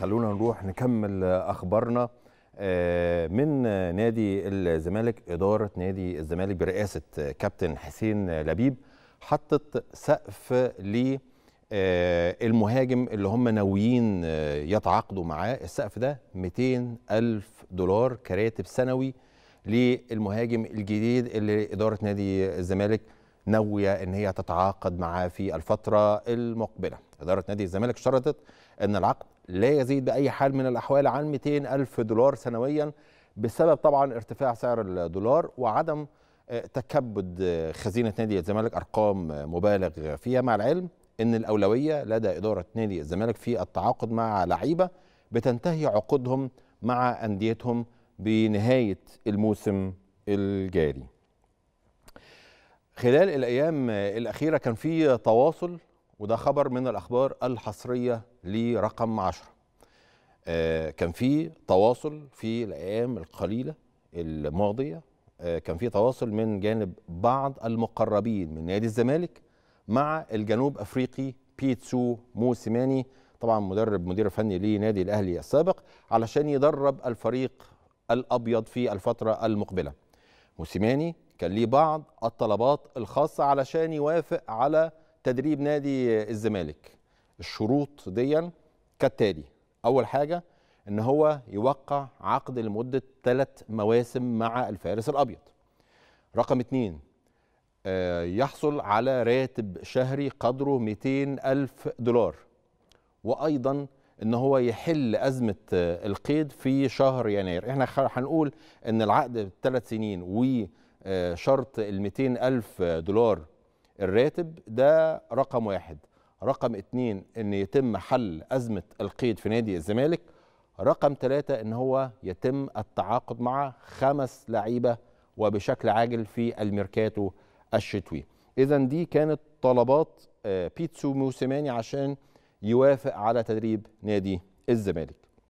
خلونا نروح نكمل اخبارنا آه، من نادي الزمالك اداره نادي الزمالك برئاسه كابتن حسين لبيب حطت سقف ل آه، المهاجم اللي هم ناويين آه، يتعاقدوا معاه السقف ده 200 ألف دولار كراتب سنوي للمهاجم الجديد اللي إدارة نادي الزمالك ناوية أن هي تتعاقد معاه في الفترة المقبلة إدارة نادي الزمالك شرطت أن العقد لا يزيد بأي حال من الأحوال عن 200 ألف دولار سنويا بسبب طبعا ارتفاع سعر الدولار وعدم آه، تكبد آه، خزينة نادي الزمالك أرقام آه، مبالغ فيها مع العلم أن الأولوية لدى إدارة نادي الزمالك في التعاقد مع لعيبة بتنتهي عقودهم مع أنديتهم بنهاية الموسم الجاري خلال الايام الاخيره كان في تواصل وده خبر من الاخبار الحصريه لرقم 10 آه، كان في تواصل في الايام القليله الماضيه آه، كان في تواصل من جانب بعض المقربين من نادي الزمالك مع الجنوب افريقي بيتسو موسيماني طبعا مدرب مدير فني لنادي الاهلي السابق علشان يدرب الفريق الابيض في الفتره المقبله موسيماني كان ليه بعض الطلبات الخاصة علشان يوافق على تدريب نادي الزمالك الشروط ديا كالتالي أول حاجة ان هو يوقع عقد لمده ثلاث مواسم مع الفارس الابيض. رقم اثنين آه، يحصل على راتب شهري قدره 200 ألف دولار وأيضا ان هو يحل أزمة آه، القيد في شهر يناير احنا هنقول ان العقد ثلاث سنين و شرط ال ألف دولار الراتب ده رقم واحد رقم اتنين ان يتم حل أزمة القيد في نادي الزمالك رقم تلاتة ان هو يتم التعاقد مع خمس لعيبة وبشكل عاجل في الميركاتو الشتوي إذا دي كانت طلبات آه، بيتسو موسيماني عشان يوافق على تدريب نادي الزمالك